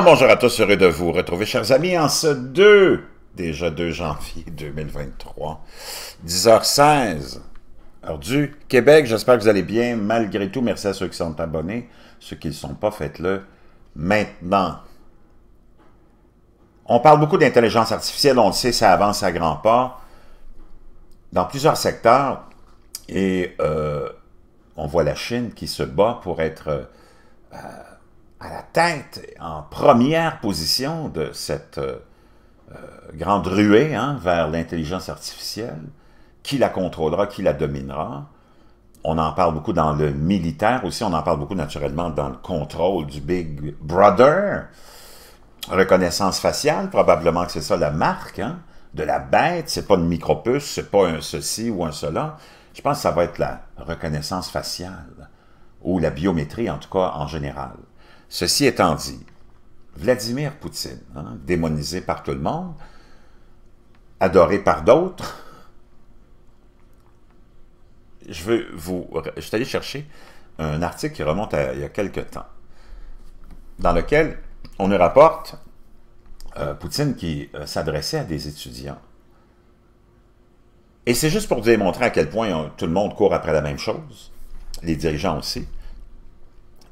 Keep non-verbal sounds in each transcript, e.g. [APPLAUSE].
bonjour à tous, heureux de vous retrouver, chers amis, en ce 2, déjà 2 janvier 2023, 10h16, heure du Québec. J'espère que vous allez bien. Malgré tout, merci à ceux qui sont abonnés. Ceux qui ne sont pas, faites-le maintenant. On parle beaucoup d'intelligence artificielle, on le sait, ça avance à grands pas dans plusieurs secteurs. Et euh, on voit la Chine qui se bat pour être... Euh, à la tête, en première position de cette euh, euh, grande ruée hein, vers l'intelligence artificielle, qui la contrôlera, qui la dominera. On en parle beaucoup dans le militaire aussi, on en parle beaucoup naturellement dans le contrôle du Big Brother. Reconnaissance faciale, probablement que c'est ça la marque hein, de la bête, c'est pas une micropuce, c'est pas un ceci ou un cela. Je pense que ça va être la reconnaissance faciale ou la biométrie en tout cas en général. Ceci étant dit, Vladimir Poutine, hein, démonisé par tout le monde, adoré par d'autres, je veux vous... Je suis allé chercher un article qui remonte à il y a quelques temps, dans lequel on nous rapporte euh, Poutine qui euh, s'adressait à des étudiants. Et c'est juste pour vous démontrer à quel point tout le monde court après la même chose, les dirigeants aussi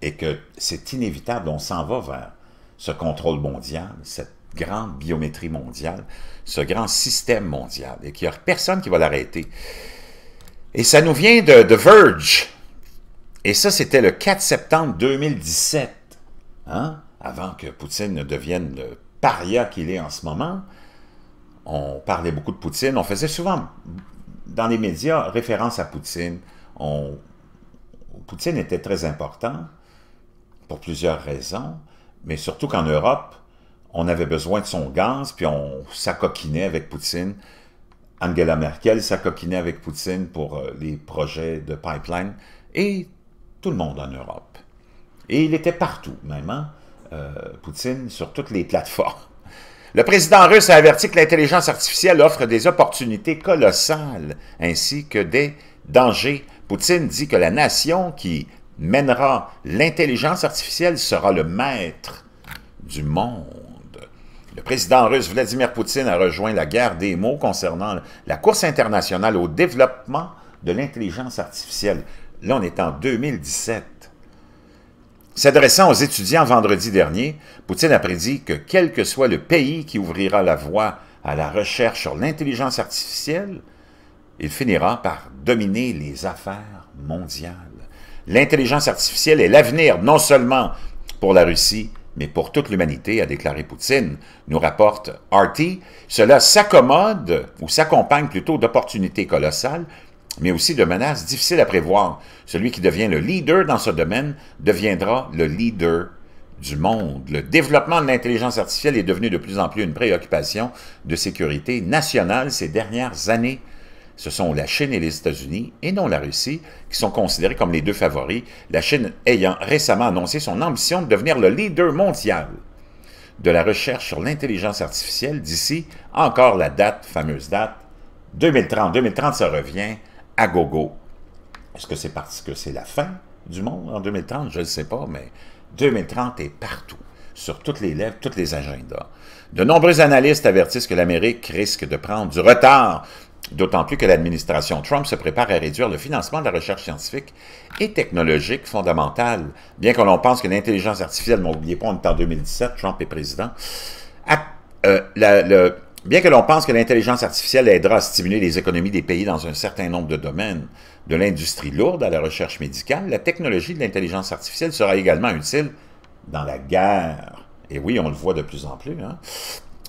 et que c'est inévitable, on s'en va vers ce contrôle mondial, cette grande biométrie mondiale, ce grand système mondial, et qu'il n'y a personne qui va l'arrêter. Et ça nous vient de The Verge. Et ça, c'était le 4 septembre 2017, hein? avant que Poutine ne devienne le paria qu'il est en ce moment. On parlait beaucoup de Poutine. On faisait souvent, dans les médias, référence à Poutine. On... Poutine était très important pour plusieurs raisons, mais surtout qu'en Europe, on avait besoin de son gaz, puis on s'acoquinait avec Poutine. Angela Merkel s'acoquinait avec Poutine pour euh, les projets de pipeline, et tout le monde en Europe. Et il était partout, même, hein, euh, Poutine, sur toutes les plateformes. Le président russe a averti que l'intelligence artificielle offre des opportunités colossales, ainsi que des dangers. Poutine dit que la nation qui mènera. L'intelligence artificielle sera le maître du monde. Le président russe Vladimir Poutine a rejoint la guerre des mots concernant la course internationale au développement de l'intelligence artificielle. Là, on est en 2017. S'adressant aux étudiants vendredi dernier, Poutine a prédit que quel que soit le pays qui ouvrira la voie à la recherche sur l'intelligence artificielle, il finira par dominer les affaires mondiales. L'intelligence artificielle est l'avenir, non seulement pour la Russie, mais pour toute l'humanité, a déclaré Poutine, nous rapporte RT. Cela s'accommode, ou s'accompagne plutôt d'opportunités colossales, mais aussi de menaces difficiles à prévoir. Celui qui devient le leader dans ce domaine deviendra le leader du monde. Le développement de l'intelligence artificielle est devenu de plus en plus une préoccupation de sécurité nationale ces dernières années ce sont la Chine et les États-Unis, et non la Russie, qui sont considérés comme les deux favoris, la Chine ayant récemment annoncé son ambition de devenir le leader mondial de la recherche sur l'intelligence artificielle d'ici encore la date, fameuse date, 2030. 2030, ça revient à gogo. Est-ce que c'est parce que c'est la fin du monde en 2030? Je ne sais pas, mais 2030 est partout, sur toutes les lèvres, tous les agendas. De nombreux analystes avertissent que l'Amérique risque de prendre du retard D'autant plus que l'administration Trump se prépare à réduire le financement de la recherche scientifique et technologique fondamentale, bien que l'on pense que l'intelligence artificielle, pas, en 2017, Trump est président, ah, euh, bien que l'on pense que l'intelligence artificielle aidera à stimuler les économies des pays dans un certain nombre de domaines, de l'industrie lourde à la recherche médicale, la technologie de l'intelligence artificielle sera également utile dans la guerre. Et oui, on le voit de plus en plus. Hein.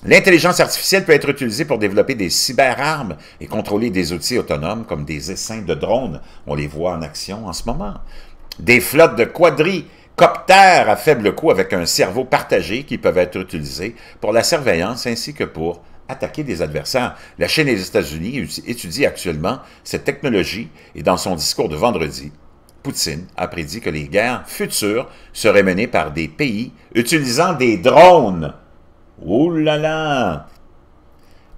L'intelligence artificielle peut être utilisée pour développer des cyberarmes et contrôler des outils autonomes comme des essaims de drones. On les voit en action en ce moment. Des flottes de quadricoptères à faible coût avec un cerveau partagé qui peuvent être utilisés pour la surveillance ainsi que pour attaquer des adversaires. La Chine et les États-Unis étudient actuellement cette technologie et dans son discours de vendredi, Poutine a prédit que les guerres futures seraient menées par des pays utilisant des drones Ouh là là!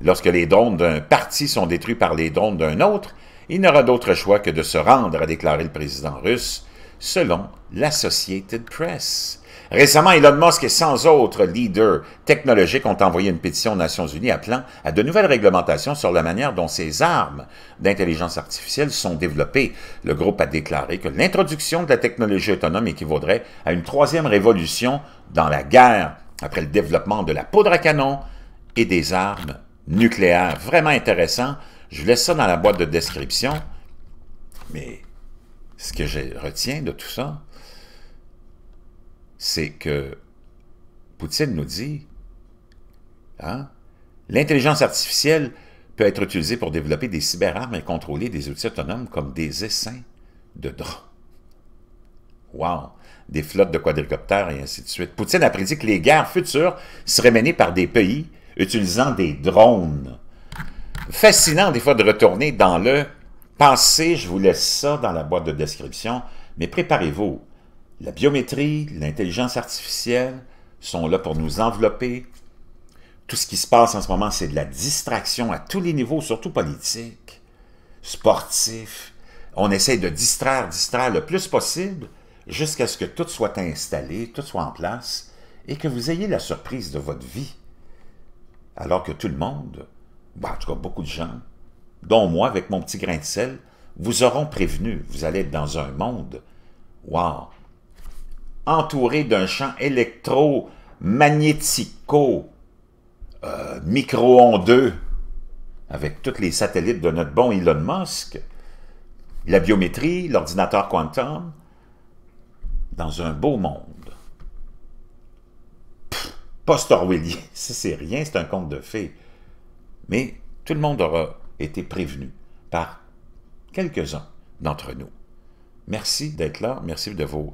Lorsque les drones d'un parti sont détruits par les drones d'un autre, il n'aura d'autre choix que de se rendre, a déclaré le président russe, selon l'Associated Press. Récemment, Elon Musk et 100 autres leaders technologiques ont envoyé une pétition aux Nations Unies appelant à de nouvelles réglementations sur la manière dont ces armes d'intelligence artificielle sont développées. Le groupe a déclaré que l'introduction de la technologie autonome équivaudrait à une troisième révolution dans la guerre après le développement de la poudre à canon et des armes nucléaires. Vraiment intéressant. Je laisse ça dans la boîte de description. Mais ce que je retiens de tout ça, c'est que Poutine nous dit hein, l'intelligence artificielle peut être utilisée pour développer des cyberarmes et contrôler des outils autonomes comme des essaims de drones. Wow! Des flottes de quadricoptères et ainsi de suite. Poutine a prédit que les guerres futures seraient menées par des pays utilisant des drones. Fascinant des fois de retourner dans le passé. Je vous laisse ça dans la boîte de description. Mais préparez-vous. La biométrie, l'intelligence artificielle sont là pour nous envelopper. Tout ce qui se passe en ce moment, c'est de la distraction à tous les niveaux, surtout politique, sportif. On essaie de distraire, distraire le plus possible jusqu'à ce que tout soit installé, tout soit en place, et que vous ayez la surprise de votre vie. Alors que tout le monde, ben, en tout cas beaucoup de gens, dont moi avec mon petit grain de sel, vous auront prévenu, vous allez être dans un monde, wow, entouré d'un champ électromagnético euh, micro-ondeux, avec tous les satellites de notre bon Elon Musk, la biométrie, l'ordinateur quantum, dans un beau monde. Post-Orwellien, [LAUGHS] ça c'est rien, c'est un conte de fées. Mais tout le monde aura été prévenu par quelques-uns d'entre nous. Merci d'être là, merci de vos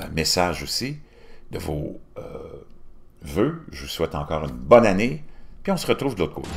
euh, messages aussi, de vos euh, vœux. Je vous souhaite encore une bonne année, puis on se retrouve de l'autre côté.